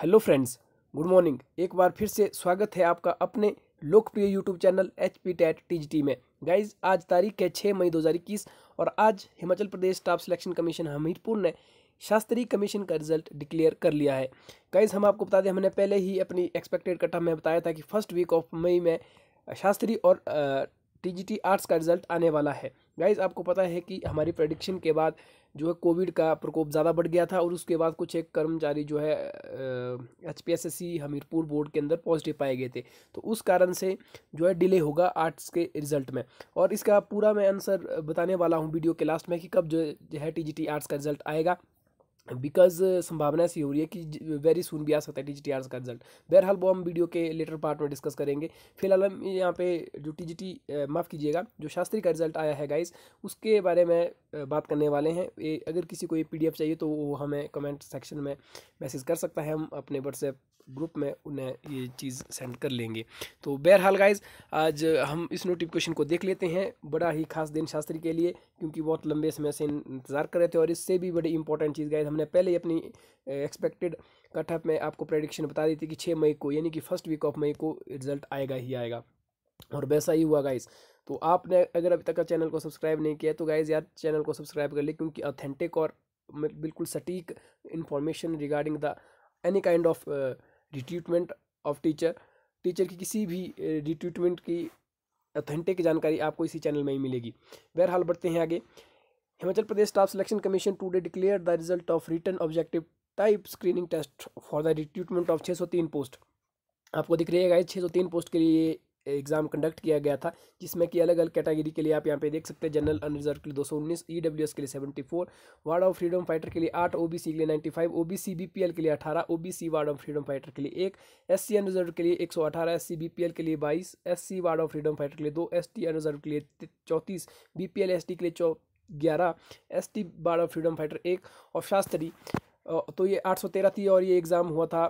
hello friends good morning एक बार फिर से स्वागत है आपका अपने लोकप्रिय YouTube channel H P TET team guys आज तारीख है छः मई 2021 और आज Himachal Pradesh staff selection commission Hamirpur ने शास्त्री कमीशन का रिजल्ट डिक्लेयर कर लिया है गाइज हम आपको बता दें हमने पहले ही अपनी एक्सपेक्टेड कटा में बताया था कि फर्स्ट वीक ऑफ मई में शास्त्री और टी आर्ट्स का रिजल्ट आने वाला है गाइज आपको पता है कि हमारी प्रडिक्शन के बाद जो है कोविड का प्रकोप ज़्यादा बढ़ गया था और उसके बाद कुछ एक कर्मचारी जो है H P S S C Hamirpur board के अंदर पॉजिटिव पाए गए थे तो उस कारण से जो है डिले होगा आर्ट्स के रिजल्ट में और इसका पूरा मैं आंसर बताने वाला हूँ वीडियो के लास्ट में कि कब जो है टी जी टी आर्ट्स का रिजल्ट आएगा बिकॉज uh, संभावना ऐसी हो रही है कि वेरी सुन भी आ सकता है टी जी का रिजल्ट बहरहाल वो हम वीडियो के लेटर पार्ट में डिस्कस करेंगे फिलहाल हम यहाँ पे जो टी जी टी माफ़ कीजिएगा जो शास्त्री का रिजल्ट आया है गाइज उसके बारे में uh, बात करने वाले हैं ए, अगर किसी को ये पी डी एफ चाहिए तो वो हमें कमेंट सेक्शन में मैसेज कर सकता है हम अपने व्हाट्सएप ग्रुप में उन्हें ये चीज़ सेंड कर लेंगे तो बहरहाल गाइज आज हम इस नोटिफिकेशन को देख लेते हैं बड़ा ही खास दिन शास्त्री के लिए क्योंकि बहुत लंबे समय से इंतज़ार कर रहे थे और इससे भी बड़ी इंपॉर्टेंट चीज़ गाइज हम हमने पहले ही अपनी एक्सपेक्टेड कटअप में आपको प्रेडिक्शन बता दी थी कि छः मई को यानी कि फर्स्ट वीक ऑफ मई को रिजल्ट आएगा ही आएगा और वैसा ही हुआ गाइस तो आपने अगर अभी तक का चैनल को सब्सक्राइब नहीं किया तो गाइज़ यार चैनल को सब्सक्राइब कर ले क्योंकि ऑथेंटिक और बिल्कुल सटीक information regarding the any kind of recruitment of teacher teacher की किसी भी रिट्रीटमेंट की ऑथेंटिक जानकारी आपको इसी चैनल में ही मिलेगी बहरहाल बढ़ते हैं आगे Himachal Pradesh staff selection commission today declare the result of written objective type screening test for the recruitment of 603 post आपको दिख रही है सौ 603 पोस्ट के लिए एग्जाम कंडक्ट किया गया था जिसमें कि अलग अलग कैटेगरी के लिए आप यहाँ पे देख सकते हैं जनरल अनरिजर्व के लिए 219 ईडब्ल्यूएस के लिए 74 वार्ड ऑफ फ्रीडम फाइटर के लिए 8 ओबीसी के लिए 95 ओबीसी बीपीएल के लिए 18 OBC ward of freedom fighter के लिए एक एससी अनरिजर्व के लिए 118 एससी बीपीएल के लिए 22 SC ward of freedom fighter के लिए दो एस अनरिजर्व के लिए चौंतीस बीपीएल पी के लिए ग्यारह एस टी बारह फ्रीडम फाइटर एक और शास्त्री तो ये आठ सौ तेरह थी और ये एग्ज़ाम हुआ था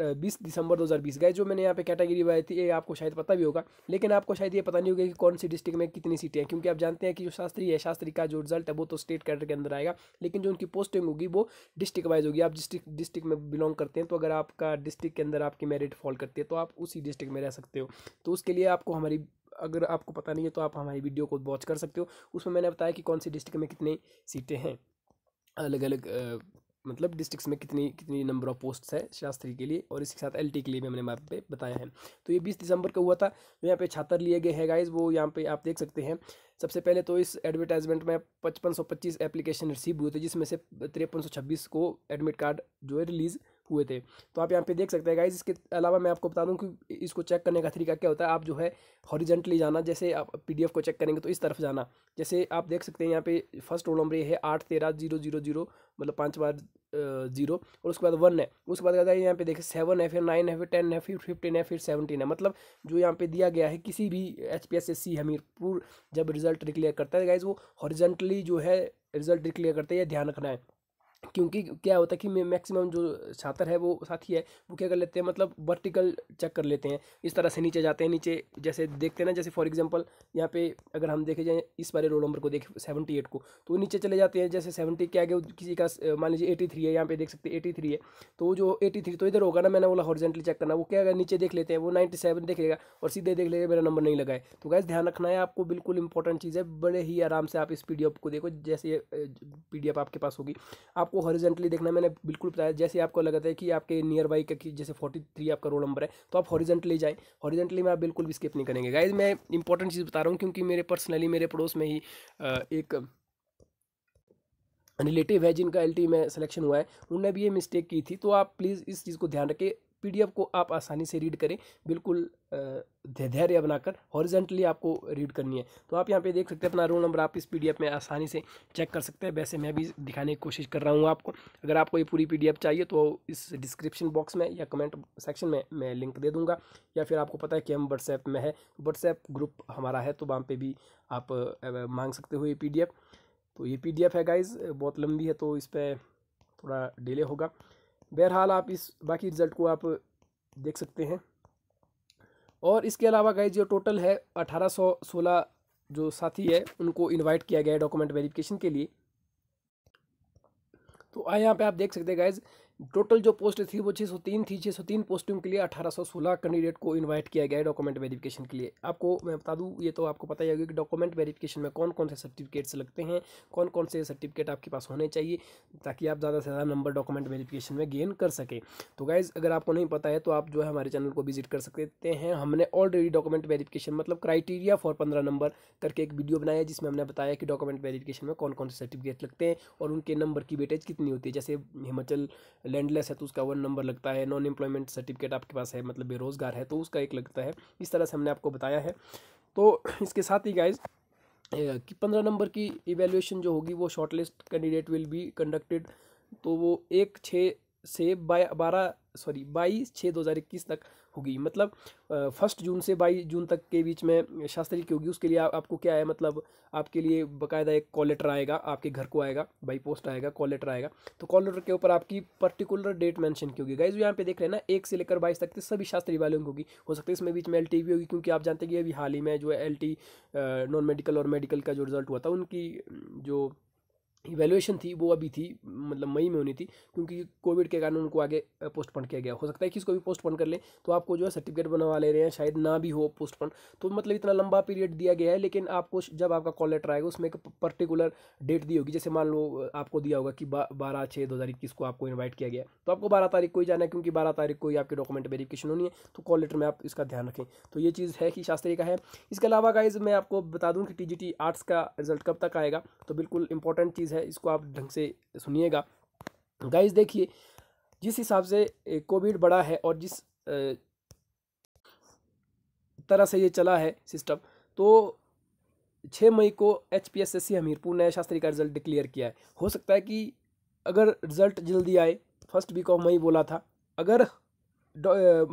बीस दिसंबर दो हज़ार बीस गए जो मैंने यहाँ पे कैटेगरी बनाई थी ये आपको शायद पता भी होगा लेकिन आपको शायद ये पता नहीं होगा कि कौन सी डिस्ट्रिक्ट में कितनी सीटें हैं क्योंकि आप जानते हैं कि जो शास्त्री है शास्त्री का जो रिजल्ट है वो तो स्टेट कैडर के अंदर आएगा लेकिन जो उनकी पोस्टिंग होगी वो डिस्ट्रिक्ट वाइज होगी आप डिस्ट्रिक डिस्ट्रिक्ट में बिलोंग करते हैं तो अगर आपका डिस्ट्रिक्ट के अंदर आपकी मेरिट फॉल करती है तो आप उसी डिस्ट्रिक्ट में रह सकते हो तो उसके लिए आपको हमारी अगर आपको पता नहीं है तो आप हमारी वीडियो को वॉच कर सकते हो उसमें मैंने बताया कि कौन सी डिस्ट्रिक्ट में कितनी सीटें हैं अलग अलग मतलब डिस्ट्रिक्स में कितनी कितनी नंबर ऑफ पोस्ट्स है शास्त्री के लिए और इसके साथ एलटी के लिए भी हमने मैप पे बताया है तो ये बीस दिसंबर का हुआ था तो यहाँ पे छात्र लिए गए हैं गाइज वो यहाँ पे आप देख सकते हैं सबसे पहले तो इस एडवर्टाइजमेंट में पचपन सौ पच्चीस एप्लीकेशन रिसीव हुए थे जिसमें से तिरपन सौ छब्बीस को एडमिट कार्ड जो है रिलीज़ हुए थे तो आप यहाँ पे देख सकते हैं गाइज इसके अलावा मैं आपको बता दूँ कि इसको चेक करने का तरीका क्या होता है आप जो है हॉरिजेंटली जाना जैसे आप पी को चेक करेंगे तो इस तरफ जाना जैसे आप देख सकते हैं यहाँ पे फर्स्ट रोल नंबर ये है आठ तेरह जीरो जीरो जीरो मतलब पाँच बार जीरो और उसके बाद वन है उसके बाद क्या है यहाँ पे देखिए सेवन है फिर नाइन है फिर टेन है फिर फिफ्टीन है फिर सेवनटीन है मतलब जो यहाँ पे दिया गया है किसी भी H P S S C Hamirpur जब रिजल्ट डिक्लेयर करता है गाइज वो हॉरिजेंटली जो है रिजल्ट डिक्लेयर करता है ये ध्यान रखना है क्योंकि क्या होता है कि मैक्सिमम जो छात्र है वो साथी है वो क्या कर लेते हैं मतलब वर्टिकल चेक कर लेते हैं इस तरह से नीचे जाते हैं नीचे जैसे देखते हैं ना जैसे फॉर एग्जांपल यहाँ पे अगर हम देखे जाएँ इस बारे रोल नंबर को देखें सेवेंटी एट को तो नीचे चले जाते हैं जैसे सेवेंटी के आगे किसी का मान लीजिए एटी थ्री है यहाँ पे देख सकते हैं एटी थ्री है तो वो जो एटी थ्री तो इधर होगा ना मैंने बोला हॉर्जेंटली चेक करना वो क्या अगर नीचे देख लेते हैं वो नाइन्टी सेवन देख लेगा और सीधे देख लेगा मेरा नंबर नहीं लगाए तो गैस ध्यान रखना है आपको बिल्कुल इंपॉर्टेंट चीज़ है बड़े ही आराम से आप इस पी को देखो जैसे पी आपके पास होगी आप आपको हॉरिजेंटली देखना मैंने बिल्कुल बताया जैसे आपको लगता है कि आपके नियर बाई का जैसे फोर्टी थ्री आपका रोल नंबर है तो आप हॉरिजेंटली जाएँ हॉरिजेंटली में आप बिल्कुल भी स्किप नहीं करेंगे गाइज मैं इंपॉर्टेंट चीज़ बता रहा हूँ क्योंकि मेरे पर्सनली मेरे पड़ोस में ही एक रिलेटिव है जिनका एल में सिलेक्शन हुआ है उनने भी ये मिस्टेक की थी तो आप प्लीज़ इस चीज़ को ध्यान रखें पीडीएफ को आप आसानी से रीड करें बिल्कुल धैर्य बनाकर हॉरिजेंटली आपको रीड करनी है तो आप यहाँ पे देख सकते हैं अपना रोल नंबर आप इस पीडीएफ में आसानी से चेक कर सकते हैं वैसे मैं भी दिखाने की कोशिश कर रहा हूँ आपको अगर आपको ये पूरी पीडीएफ चाहिए तो इस डिस्क्रिप्शन बॉक्स में या कमेंट सेक्शन में मैं लिंक दे दूँगा या फिर आपको पता है कि हम व्हाट्सएप में है व्हाट्सएप ग्रुप हमारा है तो वहाँ पर भी आप मांग सकते हो ये पी तो ये पी है गाइज़ बहुत लंबी है तो इस पर थोड़ा डिले होगा बहरहाल आप इस बाकी रिज़ल्ट को आप देख सकते हैं और इसके अलावा गाइज जो टोटल है अठारह सौ सोलह जो साथी है उनको इनवाइट किया गया है डॉक्यूमेंट वेरिफिकेशन के लिए तो आए यहाँ पे आप देख सकते हैं गाइज टोटल जो पोस्ट थी वो 603 थी 603 पोस्टों के लिए 1816 कैंडिडेट को इनवाइट किया गया है डॉक्यूमेंट वेरिफिकेशन के लिए आपको मैं बता दूँ ये तो आपको पता ही होगा कि डॉक्यूमेंट वेरिफिकेशन में कौन कौन से सर्टिफिकेट्स लगते हैं कौन कौन से सर्टिफिकेट आपके पास होने चाहिए ताकि आप ज़्यादा से ज़्यादा नंबर डॉक्यूमेंट वेरीफिकेशन में गेन कर सकें तो गाइज़ अगर आपको नहीं पता है तो आप जो है हमारे चैनल को विजिट कर सकते हैं हमने ऑलरेडी डॉक्यूमेंट वेरिफिकेशन मतलब क्राइटेरिया फॉर पंद्रह नंबर करके एक वीडियो बनाया जिसमें हमने बताया कि डॉक्यूमेंट वेरिफिकेशन में कौन कौन से सर्टिफिकेट लगते हैं और उनके नंबर की वेटेज कितनी होती है जैसे हिमाचल लैंडलेस है तो उसका वन नंबर लगता है नॉन एम्प्लॉयमेंट सर्टिफिकेट आपके पास है मतलब बेरोज़गार है तो उसका एक लगता है इस तरह से हमने आपको बताया है तो इसके साथ ही गाइज़ कि पंद्रह नंबर की इवेल्यूशन जो होगी वो shortlist candidate will be conducted तो वो एक छः से बाई बारह सॉरी बाईस छः दो हज़ार इक्कीस तक होगी मतलब फर्स्ट जून से बाईस जून तक के बीच में शास्त्री की होगी उसके लिए आप, आपको क्या है मतलब आपके लिए बकायदा एक कॉल लेटर आएगा आपके घर को आएगा बाई पोस्ट आएगा कॉल लेटर आएगा तो कॉल लेटर के ऊपर आपकी पर्टिकुलर डेट मेंशन की होगी गाइज यहाँ पे देख रहे हैं ना एक से लेकर बाईस तक के सभी शास्त्री वालों की होगी हो सकता है इसमें बीच में एल भी होगी क्योंकि आप जानते हैं कि अभी हाल ही में जो एल नॉन मेडिकल और मेडिकल का जो रिजल्ट हुआ था उनकी जो इवेल्युएशन थी वो अभी थी मतलब मई में होनी थी क्योंकि कोविड के कारण उनको आगे पोस्टपोन किया गया हो सकता है कि इसको भी पोस्टपोन कर लें तो आपको जो है सर्टिफिकेट बनवा ले रहे हैं शायद ना भी हो पोस्टपोन तो मतलब इतना लंबा पीरियड दिया गया है लेकिन आपको जब आपका कॉल लेटर आएगा उसमें एक पर्टिकुलर डेट दी होगी जैसे मान लो आपको दिया होगा कि बारह छः दो हज़ार इक्कीस को आपको इन्वाइट किया गया तो आपको बारह तारीख को ही जाना है क्योंकि बारह तारीख को ही आपके डॉक्यूमेंट वेरिफिकेशन होनी है तो कॉल लेटर में आप इसका ध्यान रखें तो ये चीज़ है कि शास्त्री का है इसके अलावा गाइज मैं आपको बता दूँ कि टी जी आर्ट्स का रिजल्ट कब तक आएगा तो बिल्कुल इंपॉर्टेंट चीज़ चीज़ है इसको आप ढंग से सुनिएगा गाइज देखिए जिस हिसाब से कोविड बढ़ा है और जिस तरह से ये चला है सिस्टम तो छः मई को एच पी हमीरपुर ने शास्त्री का रिजल्ट डिक्लेयर किया है हो सकता है कि अगर रिजल्ट जल्दी आए फर्स्ट वीक ऑफ मई बोला था अगर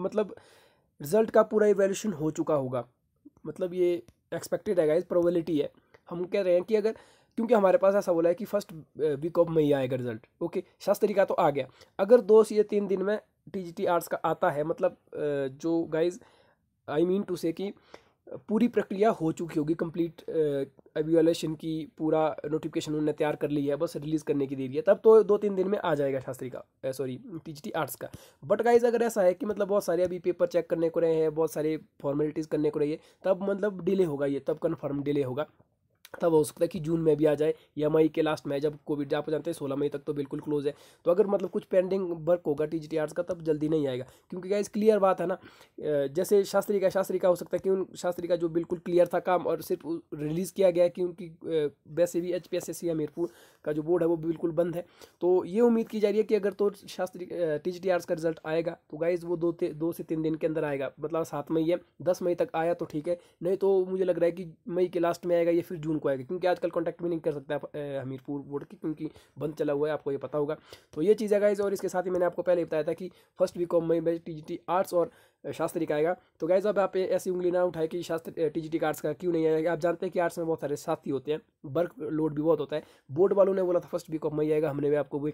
मतलब रिजल्ट का पूरा इवेल्यूशन हो चुका होगा मतलब ये एक्सपेक्टेड है गाइज प्रोबेबिलिटी है हम कह रहे हैं कि अगर क्योंकि हमारे पास ऐसा बोला है कि फर्स्ट वीक ऑफ मई आएगा रिजल्ट ओके शास्त्री तरीका तो आ गया अगर दो से तीन दिन में टी जी टी आर्ट्स का आता है मतलब जो गाइज आई मीन टू से कि पूरी प्रक्रिया हो चुकी होगी कंप्लीट एवेलेशन की पूरा नोटिफिकेशन उन्होंने तैयार कर ली है बस रिलीज़ करने की देरी है तब तो दो तीन दिन में आ जाएगा शास्त्री का सॉरी टी आर्ट्स का बट गाइज अगर ऐसा है कि मतलब बहुत सारे अभी पेपर चेक करने को रहे हैं बहुत सारे फॉर्मेलिटीज़ करने को रही है तब मतलब डिले होगा ये तब कन्फर्म डिले होगा तब हो सकता है कि जून में भी आ जाए या मई के लास्ट में जब कोविड आप जानते हैं सोलह मई तक तो बिल्कुल क्लोज है तो अगर मतलब कुछ पेंडिंग वर्क होगा टी जी का तब जल्दी नहीं आएगा क्योंकि क्या क्लियर बात है ना जैसे शास्त्री का शास्त्री का हो सकता है कि उन शास्त्री का जो बिल्कुल क्लियर था काम और सिर्फ रिलीज़ किया गया कि उनकी वैसे भी H P S S Hamirpur का जो बोर्ड है वो बिल्कुल बंद है तो ये उम्मीद की जा रही है कि अगर तो शास्त्री टी जी का रिजल्ट आएगा तो गाइज़ वो दो दो से तीन दिन के अंदर आएगा मतलब सात मई है दस मई तक आया तो ठीक है नहीं तो मुझे लग रहा है कि मई के लास्ट में आएगा या फिर जून उनको आएगा क्योंकि आजकल कॉन्टैक्ट भी नहीं कर सकते आप हमीरपुर बोर्ड के क्योंकि बंद चला हुआ है आपको ये पता होगा तो ये चीज़ है और इसके साथ ही मैंने आपको पहले बताया था कि फर्स्ट वीक ऑफ मई में टी आर्ट्स और शास्त्री का आएगा तो गाइज अब आप ऐसी उंगली ना उठाए कि शास्त्र टी जी आर्ट्स का क्यों नहीं आएगा आप जानते हैं कि आर्ट्स में बहुत सारे साथी होते हैं वर्क लोड भी बहुत होता है बोर्ड वालों ने बोला था फर्स्ट वीक ऑफ मई आएगा हमने भी आपको वो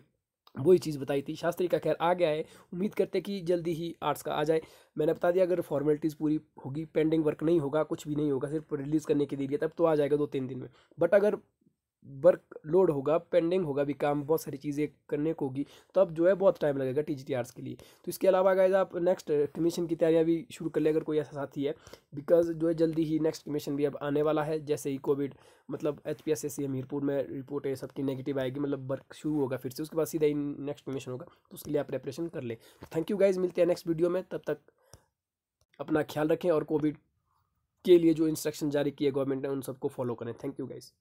वही चीज़ बताई थी शास्त्री का खैर आ गया है उम्मीद करते हैं कि जल्दी ही आर्ट्स का आ जाए मैंने बता दिया अगर फॉर्मेलिटीज़ पूरी होगी पेंडिंग वर्क नहीं होगा कुछ भी नहीं होगा सिर्फ रिलीज़ करने के लिए तब तो आ जाएगा दो तीन दिन में बट अगर वर्क लोड होगा पेंडिंग होगा भी काम बहुत सारी चीज़ें करने को होगी तो अब जो है बहुत टाइम लगेगा टी जी के लिए तो इसके अलावा गाइज आप नेक्स्ट कमीशन की तैयारियाँ भी शुरू कर ले अगर कोई ऐसा साथी है बिकॉज जो है जल्दी ही नेक्स्ट कमीशन भी अब आने वाला है जैसे ही कोविड मतलब H P S S C Hamirpur में रिपोर्ट है सबकी नेगेटिव आएगी मतलब वर्क शुरू होगा फिर से उसके बाद सीधा ही नेक्स्ट कमीशन होगा तो उसके लिए आप प्रेपरेशन कर लें थैंक यू गाइज मिलते हैं नेक्स्ट वीडियो में तब तक अपना ख्याल रखें और कोविड के लिए जो इंस्ट्रक्शन जारी किए गवर्नमेंट ने उन सबको फॉलो करें थैंक यू गाइज़